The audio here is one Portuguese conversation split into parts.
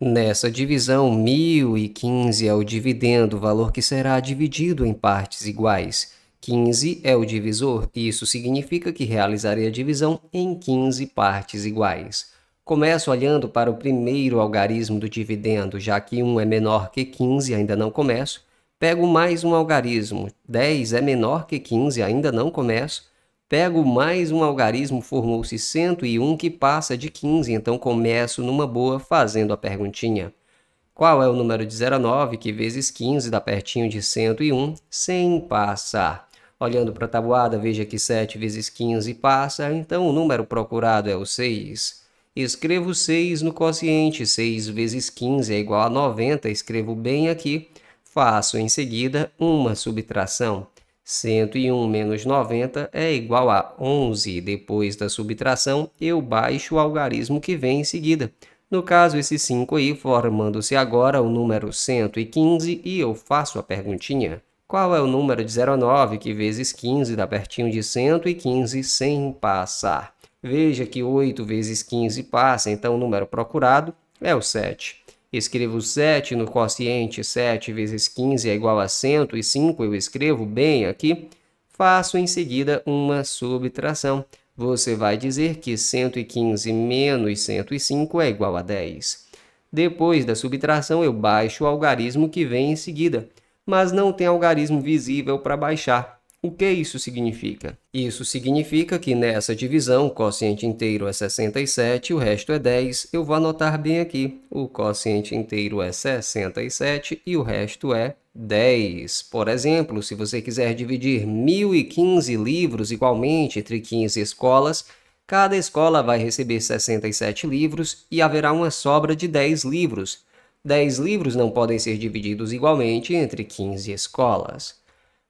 Nessa divisão, 1015 é o dividendo, valor que será dividido em partes iguais. 15 é o divisor, isso significa que realizarei a divisão em 15 partes iguais. Começo olhando para o primeiro algarismo do dividendo, já que 1 é menor que 15, ainda não começo. Pego mais um algarismo, 10 é menor que 15, ainda não começo. Pego mais um algarismo, formou-se 101 que passa de 15, então começo numa boa fazendo a perguntinha. Qual é o número de 09 que vezes 15 dá pertinho de 101 sem passar? Olhando para a tabuada, veja que 7 vezes 15 passa, então o número procurado é o 6. Escrevo 6 no quociente, 6 vezes 15 é igual a 90, escrevo bem aqui. Faço em seguida uma subtração. 101 menos 90 é igual a 11. Depois da subtração, eu baixo o algarismo que vem em seguida. No caso, esse 5 aí, formando-se agora o número 115, e eu faço a perguntinha. Qual é o número de 09 que vezes 15 dá pertinho de 115 sem passar? Veja que 8 vezes 15 passa, então o número procurado é o 7. Escrevo 7 no quociente, 7 vezes 15 é igual a 105, eu escrevo bem aqui. Faço em seguida uma subtração. Você vai dizer que 115 menos 105 é igual a 10. Depois da subtração, eu baixo o algarismo que vem em seguida, mas não tem algarismo visível para baixar. O que isso significa? Isso significa que nessa divisão o quociente inteiro é 67, o resto é 10. Eu vou anotar bem aqui. O quociente inteiro é 67 e o resto é 10. Por exemplo, se você quiser dividir 1015 livros igualmente entre 15 escolas, cada escola vai receber 67 livros e haverá uma sobra de 10 livros. 10 livros não podem ser divididos igualmente entre 15 escolas.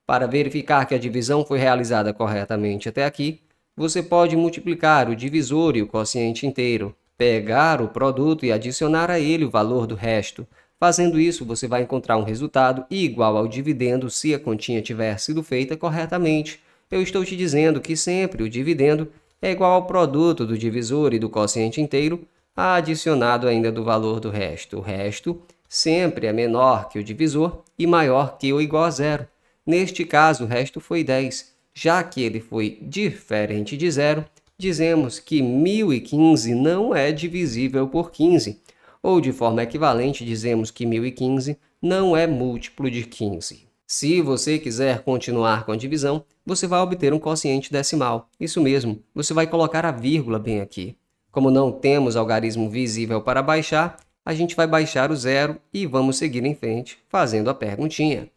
Para verificar que a divisão foi realizada corretamente até aqui, você pode multiplicar o divisor e o quociente inteiro, pegar o produto e adicionar a ele o valor do resto. Fazendo isso, você vai encontrar um resultado igual ao dividendo se a continha tiver sido feita corretamente. Eu estou te dizendo que sempre o dividendo é igual ao produto do divisor e do quociente inteiro, adicionado ainda do valor do resto. O resto sempre é menor que o divisor e maior que ou igual a zero. Neste caso, o resto foi 10. Já que ele foi diferente de zero, dizemos que 1015 não é divisível por 15. Ou, de forma equivalente, dizemos que 1015 não é múltiplo de 15. Se você quiser continuar com a divisão, você vai obter um quociente decimal. Isso mesmo, você vai colocar a vírgula bem aqui. Como não temos algarismo visível para baixar, a gente vai baixar o zero e vamos seguir em frente, fazendo a perguntinha.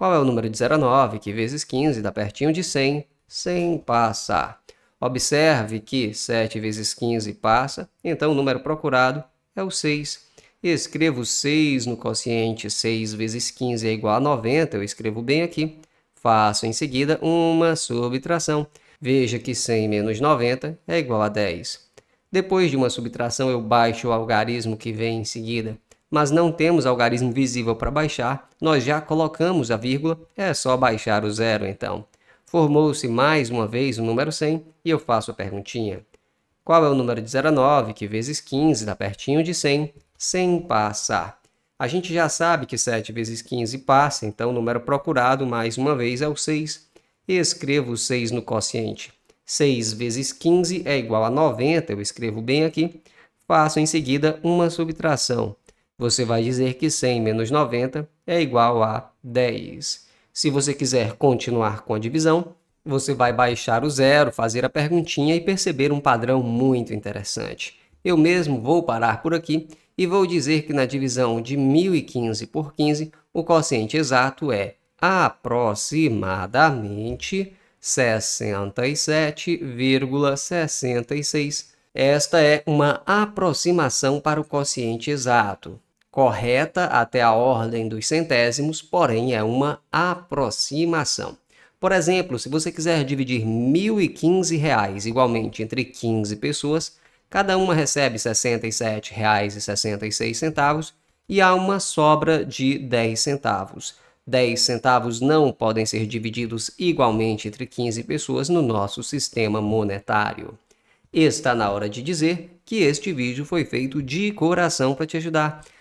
Qual é o número de 0 a 9, que vezes 15 dá pertinho de 100, 100 passa. Observe que 7 vezes 15 passa, então o número procurado é o 6. Escrevo 6 no quociente, 6 vezes 15 é igual a 90, eu escrevo bem aqui. Faço em seguida uma subtração. Veja que 100 menos 90 é igual a 10. Depois de uma subtração, eu baixo o algarismo que vem em seguida mas não temos algarismo visível para baixar, nós já colocamos a vírgula, é só baixar o zero então. Formou-se mais uma vez o número 100 e eu faço a perguntinha. Qual é o número de 0 a 9, que vezes 15 dá pertinho de 100, sem passar? A gente já sabe que 7 vezes 15 passa, então o número procurado mais uma vez é o 6. Escrevo o 6 no quociente. 6 vezes 15 é igual a 90, eu escrevo bem aqui. Faço em seguida uma subtração. Você vai dizer que 100 menos 90 é igual a 10. Se você quiser continuar com a divisão, você vai baixar o zero, fazer a perguntinha e perceber um padrão muito interessante. Eu mesmo vou parar por aqui e vou dizer que na divisão de 1015 por 15, o quociente exato é aproximadamente 67,66. Esta é uma aproximação para o quociente exato correta até a ordem dos centésimos, porém é uma aproximação. Por exemplo, se você quiser dividir R$ 1.015 igualmente entre 15 pessoas, cada uma recebe R$ 67,66 e há uma sobra de 10 centavos. 10 centavos não podem ser divididos igualmente entre 15 pessoas no nosso sistema monetário. Está na hora de dizer que este vídeo foi feito de coração para te ajudar.